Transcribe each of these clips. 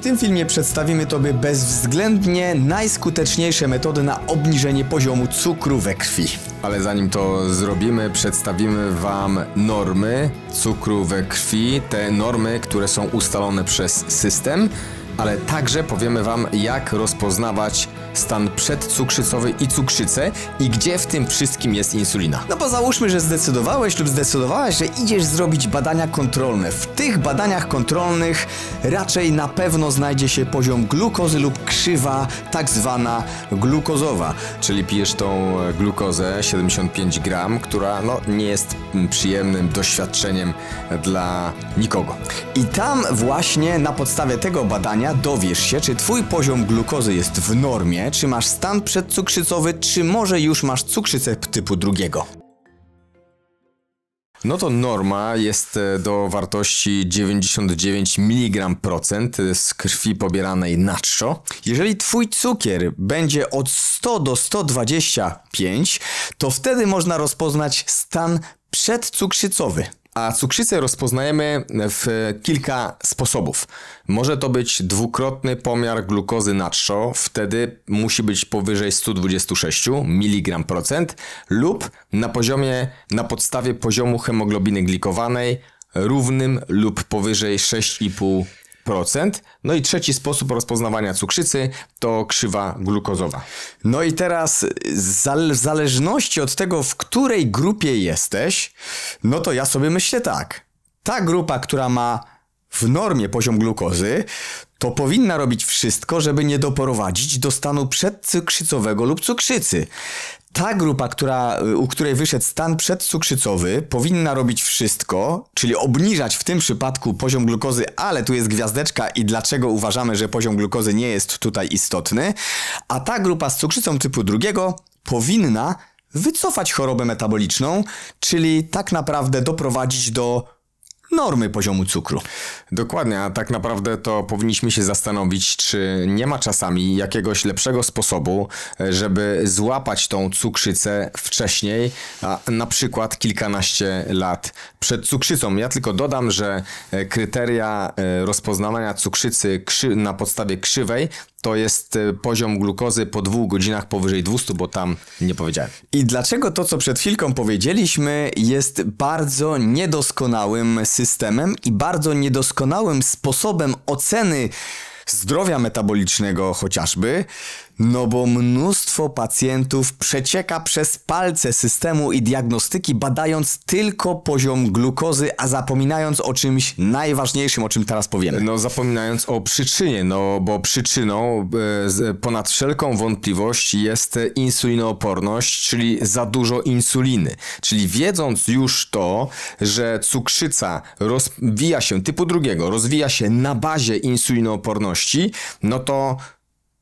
W tym filmie przedstawimy Tobie bezwzględnie najskuteczniejsze metody na obniżenie poziomu cukru we krwi. Ale zanim to zrobimy, przedstawimy Wam normy cukru we krwi, te normy, które są ustalone przez system, ale także powiemy Wam, jak rozpoznawać stan przedcukrzycowy i cukrzycę i gdzie w tym wszystkim jest insulina. No bo załóżmy, że zdecydowałeś lub zdecydowałaś, że idziesz zrobić badania kontrolne. W tych badaniach kontrolnych raczej na pewno znajdzie się poziom glukozy lub krzywa tak zwana glukozowa, czyli pijesz tą e, glukozę 75 gram, która no, nie jest przyjemnym doświadczeniem dla nikogo. I tam właśnie na podstawie tego badania dowiesz się, czy twój poziom glukozy jest w normie, czy masz stan przedcukrzycowy, czy może już masz cukrzycę typu drugiego. No to norma jest e, do wartości 99 mg procent e, z krwi pobieranej na trzo. Jeżeli twój cukier będzie od 100 do 125, to wtedy można rozpoznać stan przedcukrzycowy. A cukrzycę rozpoznajemy w kilka sposobów. Może to być dwukrotny pomiar glukozy na trzo, wtedy musi być powyżej 126 mg procent lub na poziomie na podstawie poziomu hemoglobiny glikowanej równym lub powyżej 6,5 5%. No i trzeci sposób rozpoznawania cukrzycy to krzywa glukozowa. No i teraz w zależności od tego, w której grupie jesteś, no to ja sobie myślę tak. Ta grupa, która ma w normie poziom glukozy, to powinna robić wszystko, żeby nie doprowadzić do stanu przedcukrzycowego lub cukrzycy ta grupa, która, u której wyszedł stan przedcukrzycowy, powinna robić wszystko, czyli obniżać w tym przypadku poziom glukozy, ale tu jest gwiazdeczka i dlaczego uważamy, że poziom glukozy nie jest tutaj istotny, a ta grupa z cukrzycą typu drugiego powinna wycofać chorobę metaboliczną, czyli tak naprawdę doprowadzić do normy poziomu cukru. Dokładnie, a tak naprawdę to powinniśmy się zastanowić, czy nie ma czasami jakiegoś lepszego sposobu, żeby złapać tą cukrzycę wcześniej, a na przykład kilkanaście lat przed cukrzycą. Ja tylko dodam, że e, kryteria e, rozpoznawania cukrzycy na podstawie krzywej to jest e, poziom glukozy po dwóch godzinach powyżej 200, bo tam nie powiedziałem. I dlaczego to, co przed chwilką powiedzieliśmy, jest bardzo niedoskonałym systemem i bardzo niedoskonałym sposobem oceny zdrowia metabolicznego chociażby, no bo mnóstwo pacjentów przecieka przez palce systemu i diagnostyki, badając tylko poziom glukozy, a zapominając o czymś najważniejszym, o czym teraz powiemy. No zapominając o przyczynie, no bo przyczyną e, ponad wszelką wątpliwość jest insulinooporność, czyli za dużo insuliny. Czyli wiedząc już to, że cukrzyca rozwija się typu drugiego, rozwija się na bazie insulinooporności, no to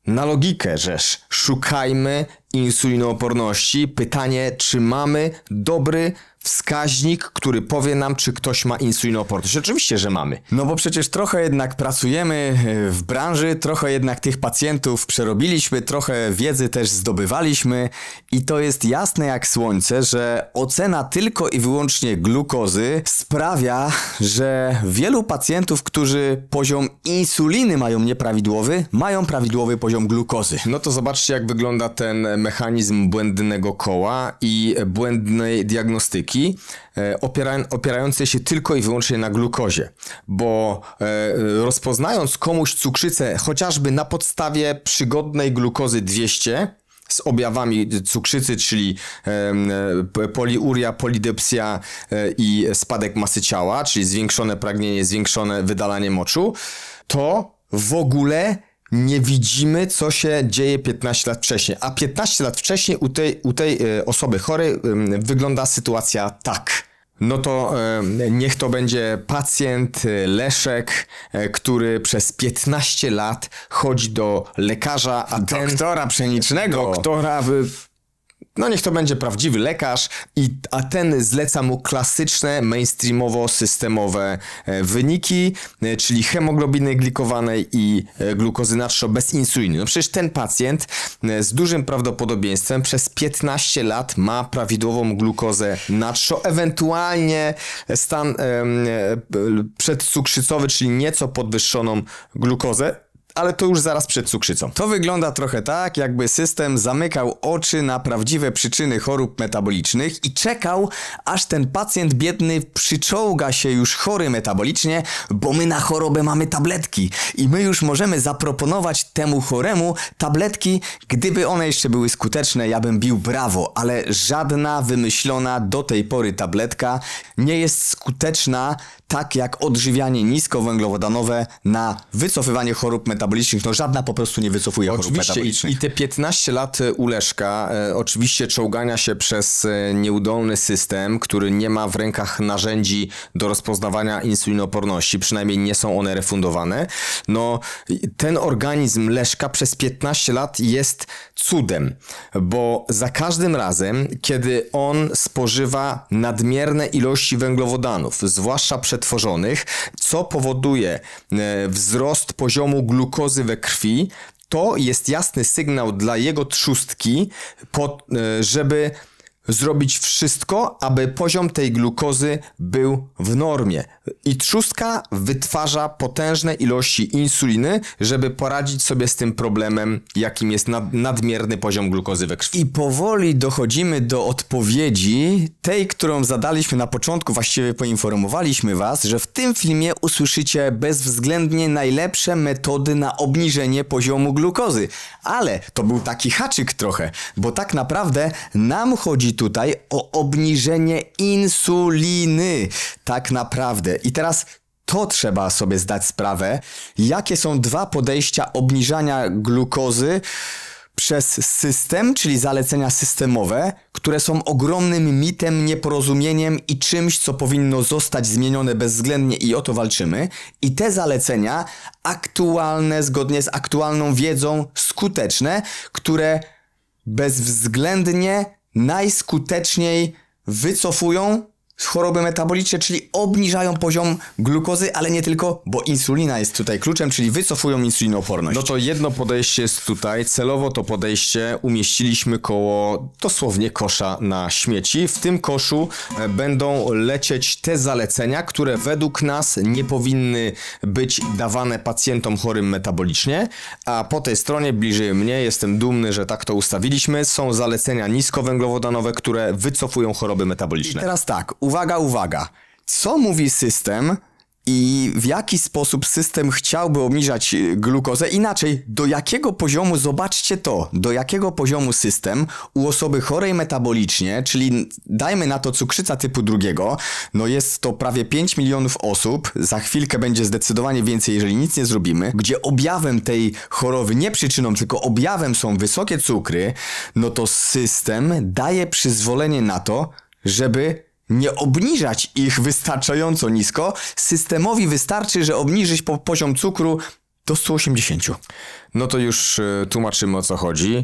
na logikę, rzecz, szukajmy insulinooporności. Pytanie, czy mamy dobry wskaźnik, który powie nam, czy ktoś ma insulinooporność. Oczywiście, że mamy. No bo przecież trochę jednak pracujemy e, w branży, trochę jednak tych pacjentów przerobiliśmy, trochę wiedzy też zdobywaliśmy i to jest jasne jak słońce, że ocena tylko i wyłącznie glukozy sprawia, że wielu pacjentów, którzy poziom insuliny mają nieprawidłowy, mają prawidłowy poziom glukozy. No to zobaczcie, jak wygląda ten mechanizm błędnego koła i błędnej diagnostyki. E, opierające opiera, się tylko i wyłącznie na glukozie, bo e, rozpoznając komuś cukrzycę chociażby na podstawie przygodnej glukozy 200, z objawami cukrzycy, czyli poliuria, polidepsja e, i spadek masy ciała, czyli zwiększone pragnienie, zwiększone wydalanie moczu, to w ogóle nie widzimy, co się dzieje 15 lat wcześniej. A 15 lat wcześniej u tej, u tej e, osoby chorej wygląda sytuacja tak. No to niech to będzie pacjent, e, leszek, e, który przez 15 lat chodzi do lekarza, a ten, doktora pszenicznego. Doktora no niech to będzie prawdziwy lekarz, i, a ten zleca mu klasyczne, mainstreamowo-systemowe e, wyniki, e, czyli hemoglobiny glikowanej i e, glukozy natrzo bez insuliny. No przecież ten pacjent z dużym prawdopodobieństwem przez 15 lat ma prawidłową glukozę natrzo, ewentualnie stan e, przedcukrzycowy, czyli nieco podwyższoną glukozę ale to już zaraz przed cukrzycą. To wygląda trochę tak, jakby system zamykał oczy na prawdziwe przyczyny chorób metabolicznych i czekał, aż ten pacjent biedny przyczołga się już chory metabolicznie, bo my na chorobę mamy tabletki i my już możemy zaproponować temu choremu tabletki, gdyby one jeszcze były skuteczne, ja bym bił brawo, ale żadna wymyślona do tej pory tabletka nie jest skuteczna tak jak odżywianie niskowęglowodanowe na wycofywanie chorób metabolicznych metabolicznych, no żadna po prostu nie wycofuje oczywiście, chorób metabolicznych. I, I te 15 lat e, Uleszka, e, oczywiście czołgania się przez e, nieudolny system, który nie ma w rękach narzędzi do rozpoznawania insulinoporności, przynajmniej nie są one refundowane, no ten organizm Leszka przez 15 lat jest cudem, bo za każdym razem, kiedy on spożywa nadmierne ilości węglowodanów, zwłaszcza przetworzonych, co powoduje e, wzrost poziomu glukozy, glukozy we krwi, to jest jasny sygnał dla jego trzustki, e, żeby zrobić wszystko, aby poziom tej glukozy był w normie. I trzustka wytwarza potężne ilości insuliny, żeby poradzić sobie z tym problemem, jakim jest nadmierny poziom glukozy we krwi. I powoli dochodzimy do odpowiedzi, tej, którą zadaliśmy na początku, właściwie poinformowaliśmy Was, że w tym filmie usłyszycie bezwzględnie najlepsze metody na obniżenie poziomu glukozy. Ale to był taki haczyk trochę, bo tak naprawdę nam chodzi tutaj o obniżenie insuliny. Tak naprawdę. I teraz to trzeba sobie zdać sprawę, jakie są dwa podejścia obniżania glukozy przez system, czyli zalecenia systemowe, które są ogromnym mitem, nieporozumieniem i czymś, co powinno zostać zmienione bezwzględnie i o to walczymy. I te zalecenia aktualne, zgodnie z aktualną wiedzą, skuteczne, które bezwzględnie najskuteczniej wycofują choroby metaboliczne, czyli obniżają poziom glukozy, ale nie tylko, bo insulina jest tutaj kluczem, czyli wycofują insulinooporność. No to jedno podejście jest tutaj, celowo to podejście umieściliśmy koło dosłownie kosza na śmieci. W tym koszu e, będą lecieć te zalecenia, które według nas nie powinny być dawane pacjentom chorym metabolicznie, a po tej stronie bliżej mnie, jestem dumny, że tak to ustawiliśmy, są zalecenia niskowęglowodanowe, które wycofują choroby metaboliczne. I teraz tak, uwaga, uwaga. Co mówi system i w jaki sposób system chciałby obniżać y, glukozę? Inaczej, do jakiego poziomu, zobaczcie to, do jakiego poziomu system u osoby chorej metabolicznie, czyli dajmy na to cukrzyca typu drugiego, no jest to prawie 5 milionów osób, za chwilkę będzie zdecydowanie więcej, jeżeli nic nie zrobimy, gdzie objawem tej choroby, nie przyczyną, tylko objawem są wysokie cukry, no to system daje przyzwolenie na to, żeby nie obniżać ich wystarczająco nisko, systemowi wystarczy, że obniżyć po poziom cukru do 180. No to już e, tłumaczymy o co chodzi. E,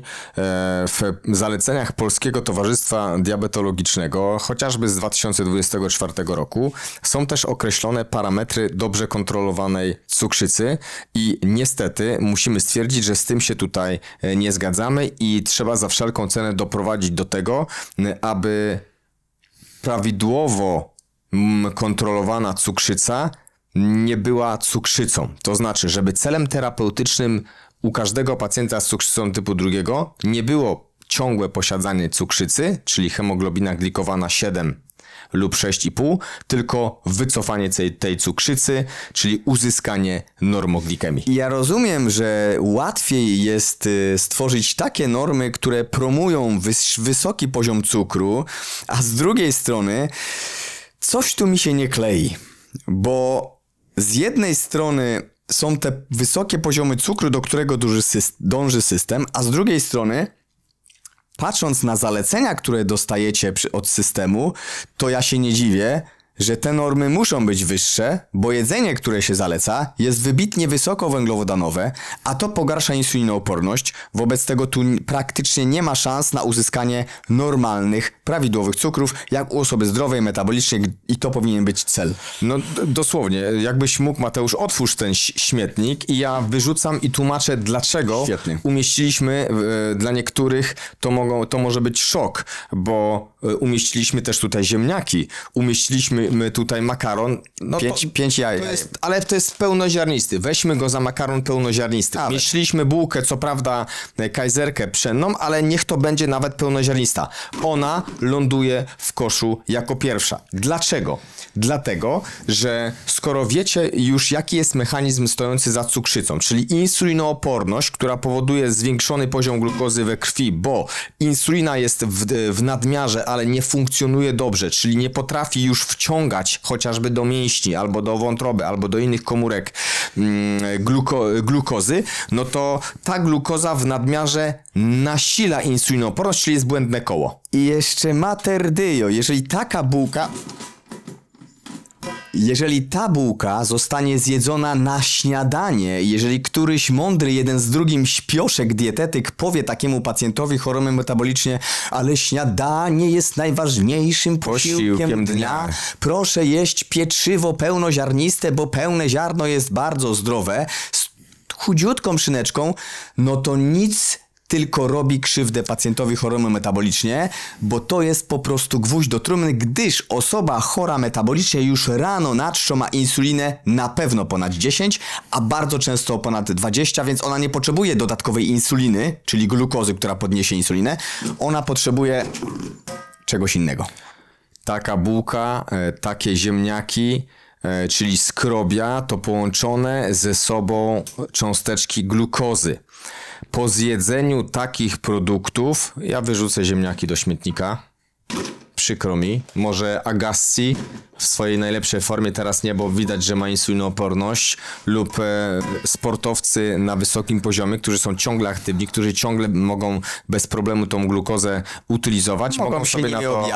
w zaleceniach Polskiego Towarzystwa Diabetologicznego, chociażby z 2024 roku, są też określone parametry dobrze kontrolowanej cukrzycy i niestety musimy stwierdzić, że z tym się tutaj e, nie zgadzamy i trzeba za wszelką cenę doprowadzić do tego, aby prawidłowo mm, kontrolowana cukrzyca nie była cukrzycą. To znaczy, żeby celem terapeutycznym u każdego pacjenta z cukrzycą typu drugiego nie było ciągłe posiadanie cukrzycy, czyli hemoglobina glikowana 7 lub 6,5, tylko wycofanie tej, cukrzycy, czyli uzyskanie normoglikemii. Ja rozumiem, że łatwiej jest y, stworzyć takie normy, które promują wys wysoki poziom cukru, a z drugiej strony coś tu mi się nie klei, bo z jednej strony są te wysokie poziomy cukru, do którego dąży system, a z drugiej strony patrząc na zalecenia, które dostajecie przy, od systemu, to ja się nie dziwię, że te normy muszą być wyższe, bo jedzenie, które się zaleca, jest wybitnie wysokowęglowodanowe, a to pogarsza insulinooporność, wobec tego tu praktycznie nie ma szans na uzyskanie normalnych, prawidłowych cukrów, jak u osoby zdrowej metabolicznie i to powinien być cel. No dosłownie, jakbyś mógł Mateusz, otwórz ten śmietnik i ja wyrzucam i tłumaczę dlaczego umieściliśmy, e, dla niektórych to, mogą, to może być szok, bo E, umieściliśmy też tutaj ziemniaki, umieściliśmy tutaj makaron, no pięć, to, pięć jaj. To jest, ale to jest pełnoziarnisty. Weźmy go za makaron pełnoziarnisty. Ale. Umieściliśmy bułkę, co prawda e, kajzerkę pszenną, ale niech to będzie nawet pełnoziarnista. Ona ląduje w koszu jako pierwsza. Dlaczego? Dlatego, że skoro wiecie już jaki jest mechanizm stojący za cukrzycą, czyli insulinooporność, która powoduje zwiększony poziom glukozy we krwi, bo insulina jest w, w nadmiarze, a ale nie funkcjonuje dobrze, czyli nie potrafi już wciągać chociażby do mięśni, albo do wątroby, albo do innych komórek mm, gluko, glukozy, no to ta glukoza w nadmiarze nasila insulinoporność, czyli jest błędne koło. I jeszcze materdyjo, jeżeli taka bułka jeżeli ta bułka zostanie zjedzona na śniadanie, jeżeli któryś mądry jeden z drugim śpioszek dietetyk powie takiemu pacjentowi choremu metabolicznie, ale śniadanie jest najważniejszym posiłkiem, posiłkiem dnia. dnia. proszę jeść pieczywo pełnoziarniste, bo pełne ziarno jest bardzo zdrowe, z chudziutką szyneczką, no to nic tylko robi krzywdę pacjentowi choremu metabolicznie, bo to jest po prostu gwóźdź do trumny, gdyż osoba chora metabolicznie już rano na czczo ma insulinę na pewno ponad 10, a bardzo często ponad 20, więc ona nie potrzebuje dodatkowej insuliny, czyli glukozy, która podniesie insulinę. Ona potrzebuje czegoś innego. Taka bułka, e, takie ziemniaki, e, czyli skrobia, to połączone ze sobą cząsteczki glukozy po zjedzeniu takich produktów ja wyrzucę ziemniaki do śmietnika przykro mi. Może Agassi w swojej najlepszej formie teraz nie, bo widać, że ma insulinooporność lub e, sportowcy na wysokim poziomie, którzy są ciągle aktywni, którzy ciągle mogą bez problemu tą glukozę utylizować, mogą, mogą sobie na to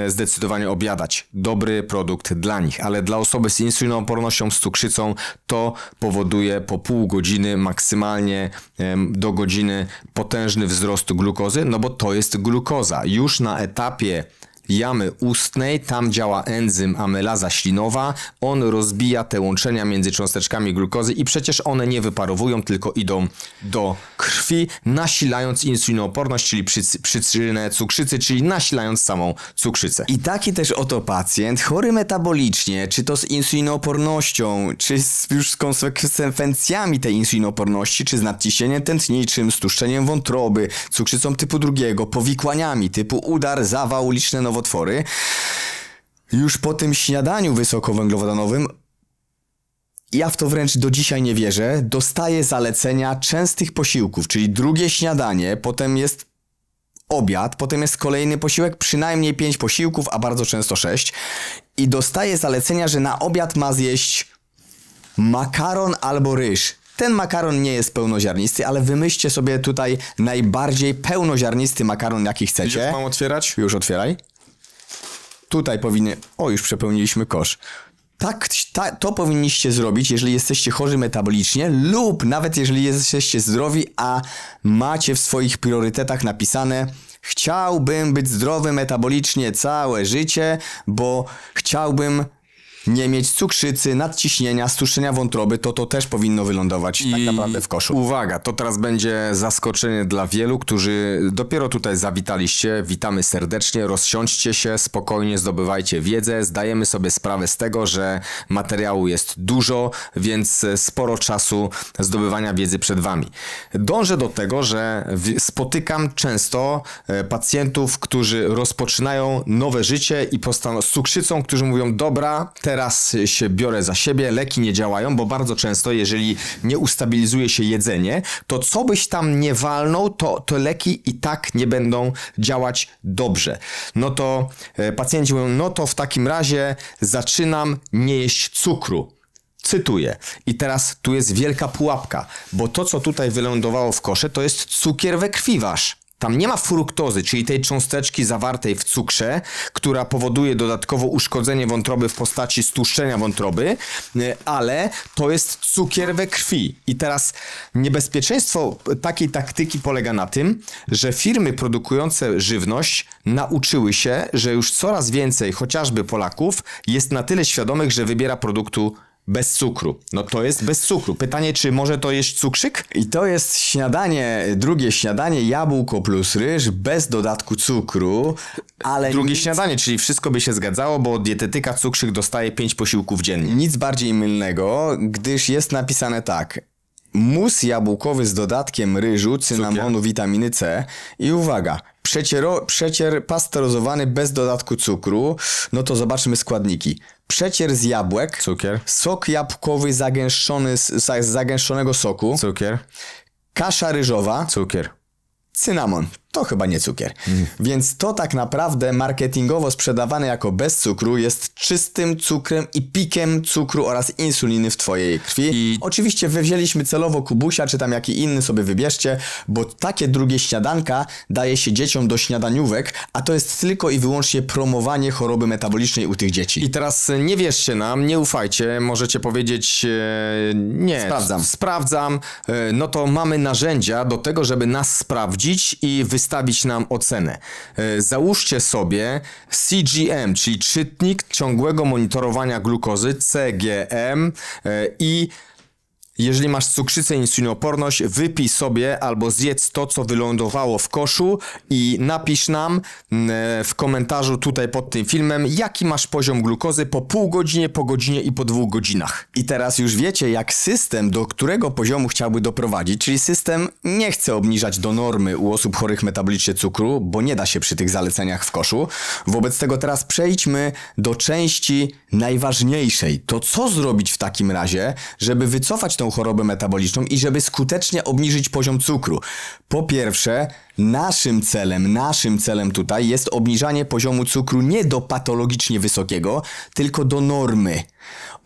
e, zdecydowanie objadać. Dobry produkt dla nich, ale dla osoby z insulinoopornością, z cukrzycą to powoduje po pół godziny maksymalnie e, do godziny potężny wzrost glukozy, no bo to jest glukoza. Już na etapie jamy ustnej. Tam działa enzym amylaza ślinowa. On rozbija te łączenia między cząsteczkami glukozy i przecież one nie wyparowują, tylko idą do krwi, nasilając insulinooporność, czyli przyczynę cukrzycy, czyli nasilając samą cukrzycę. I taki też oto pacjent, chory metabolicznie, czy to z insulinoopornością, czy z, już z konsekwencjami tej insulinooporności, czy z nadciśnieniem tętniczym, z tłuszczeniem wątroby, cukrzycą typu drugiego, powikłaniami typu udar, zawał, liczne nowotwory, nowotwory. Już po tym śniadaniu wysokowęglowodanowym ja w to wręcz do dzisiaj nie wierzę, dostaję zalecenia częstych posiłków, czyli drugie śniadanie, potem jest obiad, potem jest kolejny posiłek, przynajmniej pięć posiłków, a bardzo często sześć, I dostaję zalecenia, że na obiad ma zjeść makaron albo ryż. Ten makaron nie jest pełnoziarnisty, ale wymyślcie sobie tutaj najbardziej pełnoziarnisty makaron, jaki chcecie. Już mam otwierać? Już otwieraj. Tutaj powinny. O, już przepełniliśmy kosz. Tak, ta, to powinniście zrobić, jeżeli jesteście chorzy metabolicznie lub nawet jeżeli jesteście zdrowi, a macie w swoich priorytetach napisane chciałbym być zdrowy metabolicznie całe życie, bo chciałbym nie mieć cukrzycy, nadciśnienia, stuszenia wątroby, to to też powinno wylądować tak I... tak naprawdę w koszu. Uwaga, to teraz będzie zaskoczenie dla wielu, którzy dopiero tutaj zawitaliście. Witamy serdecznie, rozsiądźcie się, spokojnie zdobywajcie wiedzę. Zdajemy sobie sprawę z tego, że materiału jest dużo, więc sporo czasu zdobywania wiedzy przed wami. Dążę do tego, że spotykam często e, pacjentów, którzy rozpoczynają nowe życie i z cukrzycą, którzy mówią, dobra, teraz teraz się biorę za siebie, leki nie działają, bo bardzo często, jeżeli nie ustabilizuje się jedzenie, to co byś tam nie walnął, to, te leki i tak nie będą działać dobrze. No to e, pacjenci mówią, no to w takim razie zaczynam nie jeść cukru. Cytuję. I teraz tu jest wielka pułapka, bo to, co tutaj wylądowało w kosze, to jest cukier we krwi wasz. Tam nie ma fruktozy, czyli tej cząsteczki zawartej w cukrze, która powoduje dodatkowo uszkodzenie wątroby w postaci stłuszczenia wątroby, e, ale to jest cukier we krwi. I teraz niebezpieczeństwo takiej taktyki polega na tym, że firmy produkujące żywność nauczyły się, że już coraz więcej, chociażby Polaków, jest na tyle świadomych, że wybiera produktu bez cukru. No to jest bez cukru. Pytanie, czy może to jest cukrzyk? I to jest śniadanie, drugie śniadanie, jabłko plus ryż, bez dodatku cukru, ale... Drugie nic... śniadanie, czyli wszystko by się zgadzało, bo dietetyka cukrzyk dostaje 5 posiłków dziennie. Nic bardziej mylnego, gdyż jest napisane tak. Mus jabłkowy z dodatkiem ryżu, cynamonu, Cukier. witaminy C i uwaga, przeciero, przecier pasteryzowany bez dodatku cukru. No to zobaczmy składniki. Przecier z jabłek. Cukier. Sok jabłkowy zagęszczony z, z zagęszczonego soku. Cukier. Kasza ryżowa. Cukier. Cynamon to chyba nie cukier. Mm. Więc to tak naprawdę marketingowo sprzedawane jako bez cukru jest czystym cukrem i pikiem cukru oraz insuliny w twojej krwi. I... Oczywiście wywzięliśmy celowo kubusia, czy tam jaki inny sobie wybierzcie, bo takie drugie śniadanka daje się dzieciom do śniadaniówek, a to jest tylko i wyłącznie promowanie choroby metabolicznej u tych dzieci. I teraz e, nie wierzcie nam, nie ufajcie, możecie powiedzieć e, nie, sprawdzam, sprawdzam, e, no to mamy narzędzia do tego, żeby nas sprawdzić i wysłać wystawić nam ocenę. E, załóżcie sobie CGM, czyli czytnik ciągłego monitorowania glukozy, CGM e, i jeżeli masz cukrzycę i insulinoporność, wypij sobie albo zjedz to, co wylądowało w koszu i napisz nam mm, w komentarzu tutaj pod tym filmem, jaki masz poziom glukozy po pół godzinie, po godzinie i po dwóch godzinach. I teraz już wiecie, jak system, do którego poziomu chciałby doprowadzić, czyli system nie chce obniżać do normy u osób chorych metabolicznie cukru, bo nie da się przy tych zaleceniach w koszu. Wobec tego teraz przejdźmy do części najważniejszej. To co zrobić w takim razie, żeby wycofać tą chorobę metaboliczną i żeby skutecznie obniżyć poziom cukru? Po pierwsze, naszym celem, naszym celem tutaj jest obniżanie poziomu cukru nie do patologicznie wysokiego, tylko do normy.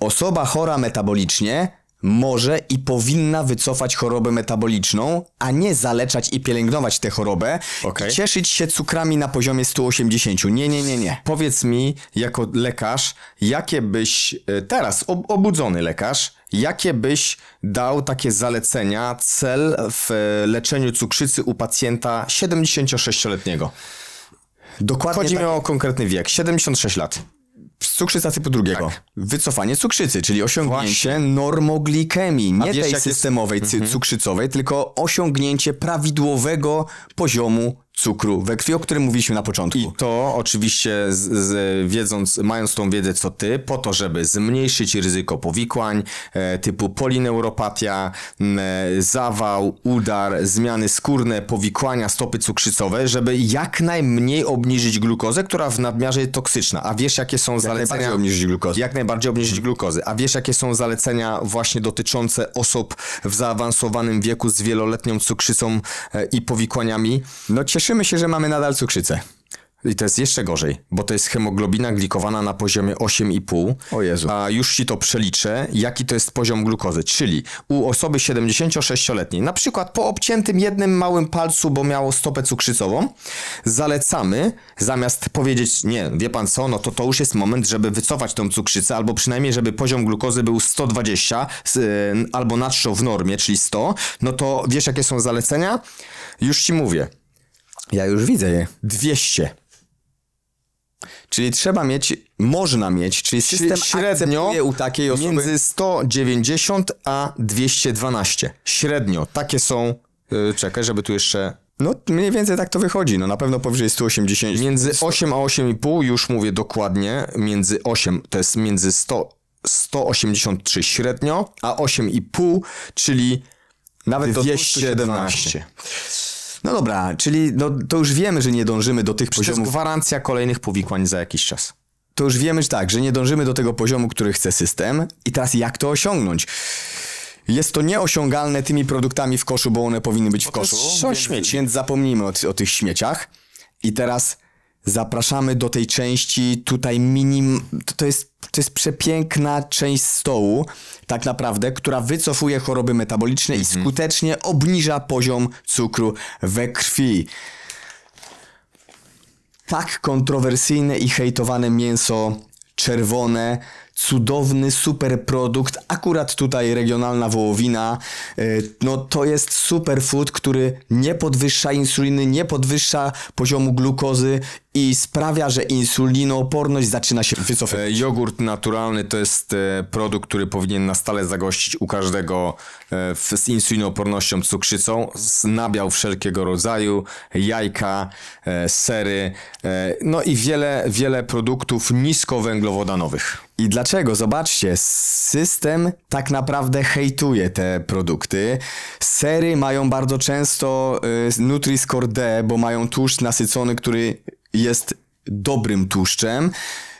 Osoba chora metabolicznie może i powinna wycofać chorobę metaboliczną, a nie zaleczać i pielęgnować tę chorobę okay. i cieszyć się cukrami na poziomie 180. Nie, nie, nie, nie. Powiedz mi, jako lekarz, jakie byś e, teraz, obudzony lekarz, jakie byś dał takie zalecenia, cel w e, leczeniu cukrzycy u pacjenta 76-letniego? Dokładnie Chodzi tak. mi o konkretny wiek, 76 lat. Cukrzyca typu drugiego. Tak. Wycofanie cukrzycy, czyli osiągnięcie Właśnie. normoglikemii, nie wiesz, tej systemowej jest... Mhm. cukrzycowej, mhm. tylko osiągnięcie prawidłowego poziomu cukru we krwi, o którym mówiliśmy na początku. I to oczywiście z, z, wiedząc, mając tą wiedzę co ty, po to, żeby zmniejszyć ryzyko powikłań e, typu polineuropatia, m, e, zawał, udar, zmiany skórne, powikłania, stopy cukrzycowe, żeby jak najmniej obniżyć glukozę, która w nadmiarze jest toksyczna. A wiesz jakie są jak zalecenia... obniżyć glukozę. Jak najbardziej obniżyć glukozę. A wiesz jakie są zalecenia właśnie dotyczące osób w zaawansowanym wieku z wieloletnią cukrzycą e, i powikłaniami? No cieszę cieszymy się, że mamy nadal cukrzycę. I to jest jeszcze gorzej, bo to jest hemoglobina glikowana na poziomie 8,5. O Jezu. A już ci to przeliczę, jaki to jest poziom glukozy. Czyli u osoby 76-letniej, na przykład po obciętym jednym małym palcu, bo miało stopę cukrzycową, zalecamy, zamiast powiedzieć, nie, wie pan co, no to to już jest moment, żeby wycofać tą cukrzycę, albo przynajmniej, żeby poziom glukozy był 120, y, albo nadszło w normie, czyli 100, no to wiesz, jakie są zalecenia? Już ci mówię. Ja już widzę je. 200. Czyli trzeba mieć, można mieć, czyli system średnio u takiej osoby między 190 a 212. Średnio. Takie są, yy, czekaj, żeby tu jeszcze... No mniej więcej tak to wychodzi, no na pewno powyżej 180. Między 8 a 8,5 już mówię dokładnie, między 8, to jest między 100, 183 średnio, a 8,5, czyli nawet do 217. No dobra, czyli no, to już wiemy, że nie dążymy do tych poziomów. To jest gwarancja kolejnych powikłań za jakiś czas. To już wiemy, że tak, że nie dążymy do tego poziomu, który chce system. I teraz jak to osiągnąć? Jest to nieosiągalne tymi produktami w koszu, bo one powinny być w koszu. Więc, śmieci. więc zapomnijmy o, o tych śmieciach. I teraz Zapraszamy do tej części, tutaj minim... To jest, to jest przepiękna część stołu, tak naprawdę, która wycofuje choroby metaboliczne mm -hmm. i mhm. skutecznie obniża poziom cukru we krwi. Tak kontrowersyjne i hejtowane mięso czerwone cudowny super produkt, akurat tutaj regionalna wołowina, e, no to jest superfood, który nie podwyższa insuliny, nie podwyższa poziomu glukozy i sprawia, że insulinooporność zaczyna się wycofywać. E, jogurt naturalny to jest e, produkt, który powinien na stale zagościć u każdego z insulinoopornością, cukrzycą, nabiał wszelkiego rodzaju, jajka, sery, no i wiele, wiele produktów niskowęglowodanowych. I dlaczego? Zobaczcie, system tak naprawdę hejtuje te produkty. Sery mają bardzo często y, Nutri-Score D, bo mają tłuszcz nasycony, który jest dobrym tłuszczem.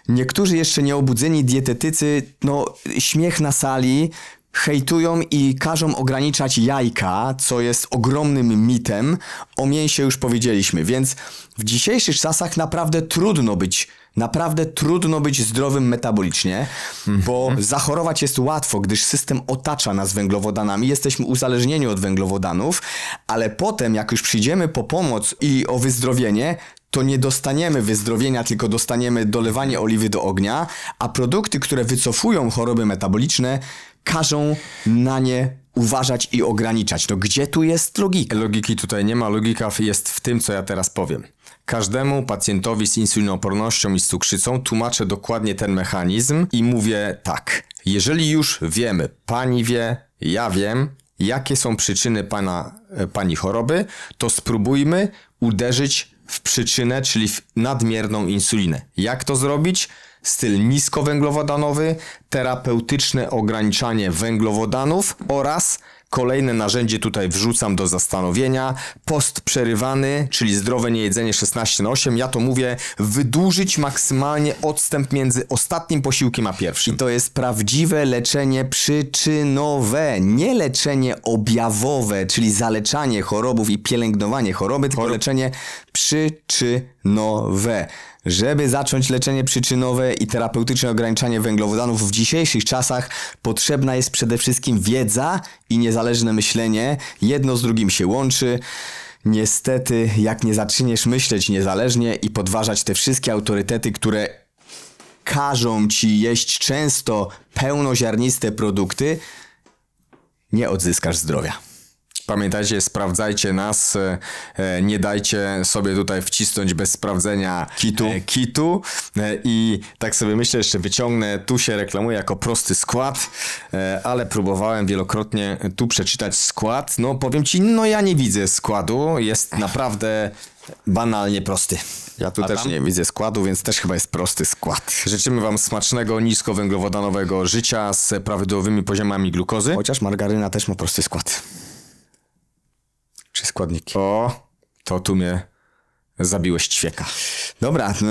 Niektórzy jeszcze nieobudzeni dietetycy, no śmiech na sali, hejtują i każą ograniczać jajka, co jest ogromnym mitem. O mięsie już powiedzieliśmy, więc w dzisiejszych czasach naprawdę trudno być naprawdę trudno być zdrowym metabolicznie, bo mhm. zachorować jest łatwo, gdyż system otacza nas węglowodanami, jesteśmy uzależnieni od węglowodanów, ale potem, jak już przyjdziemy po pomoc i o wyzdrowienie, to nie dostaniemy wyzdrowienia, tylko dostaniemy dolewanie oliwy do ognia, a produkty, które wycofują choroby metaboliczne, każą na nie uważać i ograniczać. No gdzie tu jest logika? Logiki tutaj nie ma, logika jest w tym, co ja teraz powiem. Każdemu pacjentowi z insulinoopornością i z cukrzycą tłumaczę dokładnie ten mechanizm i mówię tak. Jeżeli już wiemy, pani wie, ja wiem, jakie są przyczyny pana, e, pani choroby, to spróbujmy uderzyć w przyczynę, czyli w nadmierną insulinę. Jak to zrobić? Styl niskowęglowodanowy, terapeutyczne ograniczanie węglowodanów oraz Kolejne narzędzie tutaj wrzucam do zastanowienia. Post przerywany, czyli zdrowe niejedzenie 16 na 8. Ja to mówię wydłużyć maksymalnie odstęp między ostatnim posiłkiem a pierwszym. I to jest prawdziwe leczenie przyczynowe, nie leczenie objawowe, czyli zaleczanie chorobów i pielęgnowanie choroby, tylko leczenie przyczynowe. Żeby zacząć leczenie przyczynowe i terapeutyczne ograniczanie węglowodanów w dzisiejszych czasach, potrzebna jest przede wszystkim wiedza i niezależne myślenie. Jedno z drugim się łączy. Niestety, jak nie zaczniesz myśleć niezależnie i podważać te wszystkie autorytety, które każą ci jeść często pełnoziarniste produkty, nie odzyskasz zdrowia. Pamiętajcie, sprawdzajcie nas, e, e, nie dajcie sobie tutaj wcisnąć bez sprawdzenia kitu. E, kitu. I tak sobie myślę, jeszcze wyciągnę, tu się reklamuję jako prosty skład, ale próbowałem wielokrotnie tu przeczytać skład. No powiem Ci, no ja nie widzę składu, jest naprawdę banalnie prosty. Ja tu też nie widzę składu, więc też chyba jest prosty skład. Życzymy Wam smacznego, niskowęglowodanowego życia z prawidłowymi poziomami glukozy. Chociaż margaryna też ma prosty skład. Trzy składniki. O, to tu mnie zabiłeś ćwieka. Dobra, No...